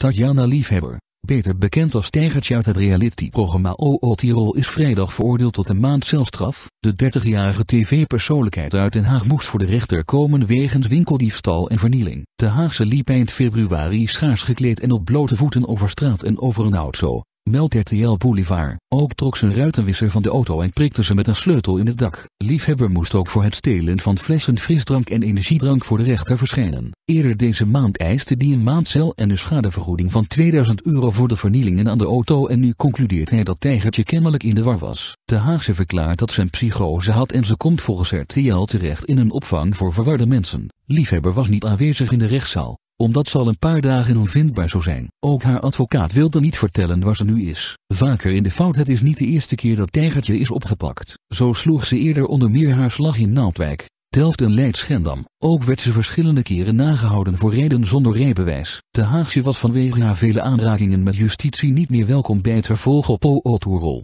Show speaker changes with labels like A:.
A: Tatjana Liefhebber, beter bekend als Tijgertje uit het realityprogramma OO Tirol is vrijdag veroordeeld tot een maand celstraf. De 30-jarige tv-persoonlijkheid uit Den Haag moest voor de rechter komen wegens winkeldiefstal en vernieling. De Haagse liep eind februari schaars gekleed en op blote voeten over straat en over een auto meldt RTL Boulevard. Ook trok ze een ruitenwisser van de auto en prikte ze met een sleutel in het dak. Liefhebber moest ook voor het stelen van flessen frisdrank en energiedrank voor de rechter verschijnen. Eerder deze maand eiste die een maandcel en een schadevergoeding van 2000 euro voor de vernielingen aan de auto en nu concludeert hij dat Tijgertje kennelijk in de war was. De Haagse verklaart dat ze een psychose had en ze komt volgens RTL terecht in een opvang voor verwarde mensen. Liefhebber was niet aanwezig in de rechtszaal omdat ze al een paar dagen onvindbaar zou zijn. Ook haar advocaat wilde niet vertellen waar ze nu is. Vaker in de fout het is niet de eerste keer dat Tijgertje is opgepakt. Zo sloeg ze eerder onder meer haar slag in Naaldwijk, Delft en Leidschendam. Ook werd ze verschillende keren nagehouden voor reden zonder rijbewijs. De Haagse was vanwege haar vele aanrakingen met justitie niet meer welkom bij het vervolg op O.O.